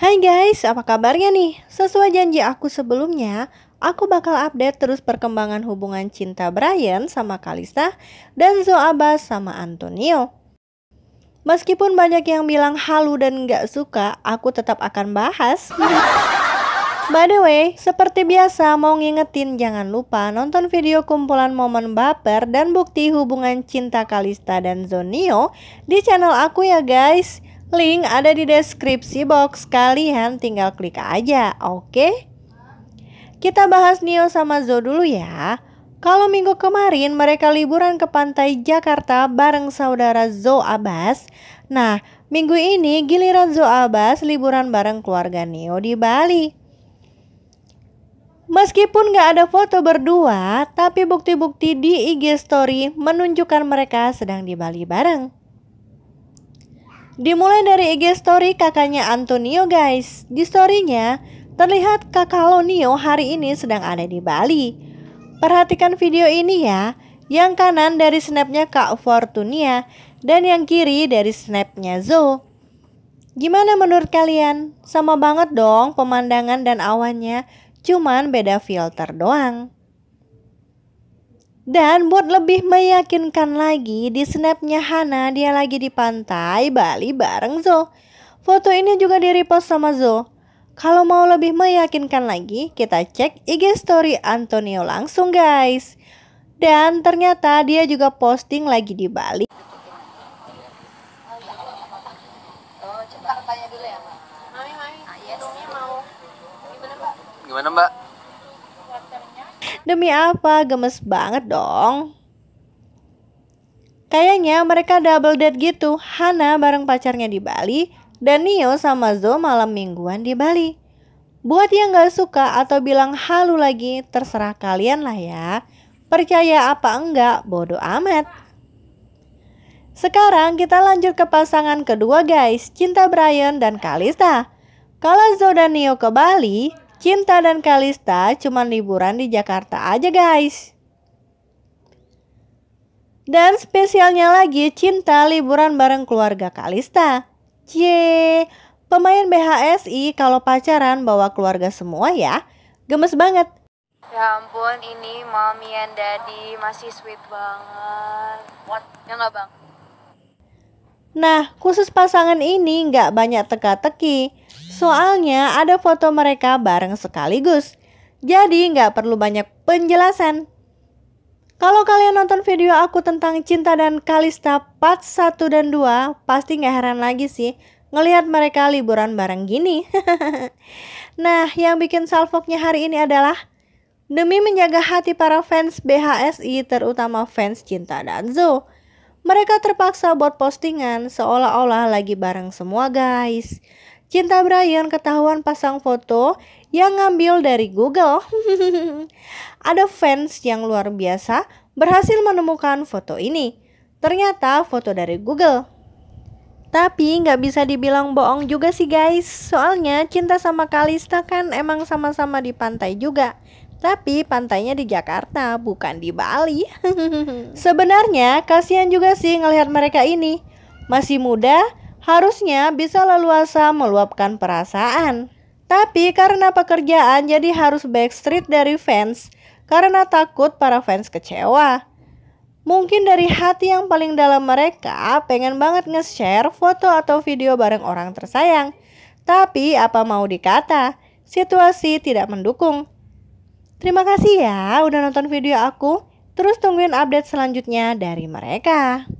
Hai guys, apa kabarnya nih? Sesuai janji aku sebelumnya, aku bakal update terus perkembangan hubungan cinta Brian sama Kalista dan Zoaba sama Antonio. Meskipun banyak yang bilang halu dan nggak suka, aku tetap akan bahas. By the way, seperti biasa mau ngingetin jangan lupa nonton video kumpulan momen baper dan bukti hubungan cinta Kalista dan Zonio di channel aku ya guys. Link ada di deskripsi box, kalian tinggal klik aja, oke? Okay? Kita bahas Neo sama Zo dulu ya. Kalau minggu kemarin mereka liburan ke pantai Jakarta bareng saudara Zo Abbas. Nah, minggu ini giliran Zo Abbas liburan bareng keluarga Neo di Bali. Meskipun gak ada foto berdua, tapi bukti-bukti di IG story menunjukkan mereka sedang di Bali bareng. Dimulai dari IG story kakaknya Antonio guys. Di storynya terlihat kakak Lonio hari ini sedang ada di Bali. Perhatikan video ini ya. Yang kanan dari snapnya Kak Fortunia dan yang kiri dari snapnya Zo. Gimana menurut kalian? Sama banget dong pemandangan dan awannya, cuman beda filter doang. Dan buat lebih meyakinkan lagi, di snapnya Hana dia lagi di pantai Bali bareng Zo. Foto ini juga di repost sama Zo. Kalau mau lebih meyakinkan lagi, kita cek IG story Antonio langsung guys. Dan ternyata dia juga posting lagi di Bali. Gimana mbak? Demi apa? Gemes banget dong. Kayaknya mereka double date gitu. Hana bareng pacarnya di Bali dan Nio sama Zo malam mingguan di Bali. Buat yang gak suka atau bilang halu lagi, terserah kalian lah ya. Percaya apa enggak, bodo amat. Sekarang kita lanjut ke pasangan kedua guys, Cinta Brian dan Kalista. Kalau Zo dan Nio ke Bali, Cinta dan Kalista cuman liburan di Jakarta aja guys. Dan spesialnya lagi Cinta liburan bareng keluarga Kalista. Cie, pemain BHSI kalau pacaran bawa keluarga semua ya. Gemes banget. Ya ampun, ini mommy and daddy masih sweet banget. What? Ya nggak bang? Nah, khusus pasangan ini nggak banyak teka-teki, soalnya ada foto mereka bareng sekaligus. Jadi nggak perlu banyak penjelasan. Kalau kalian nonton video aku tentang cinta dan Kalista part 1 dan 2, pasti nggak heran lagi sih ngelihat mereka liburan bareng gini. nah, yang bikin salvoknya hari ini adalah demi menjaga hati para fans BHSI terutama fans Cinta dan Zoo. Mereka terpaksa buat postingan seolah-olah lagi bareng semua guys. Cinta Brian ketahuan pasang foto yang ngambil dari Google. Ada fans yang luar biasa berhasil menemukan foto ini. Ternyata foto dari Google. Tapi nggak bisa dibilang bohong juga sih guys. Soalnya cinta sama Kalista kan emang sama-sama di pantai juga. Tapi pantainya di Jakarta, bukan di Bali. Sebenarnya kasihan juga sih ngelihat mereka ini. Masih muda, harusnya bisa leluasa meluapkan perasaan. Tapi karena pekerjaan jadi harus backstreet dari fans karena takut para fans kecewa. Mungkin dari hati yang paling dalam mereka pengen banget nge-share foto atau video bareng orang tersayang. Tapi apa mau dikata, situasi tidak mendukung. Terima kasih ya udah nonton video aku. Terus tungguin update selanjutnya dari mereka.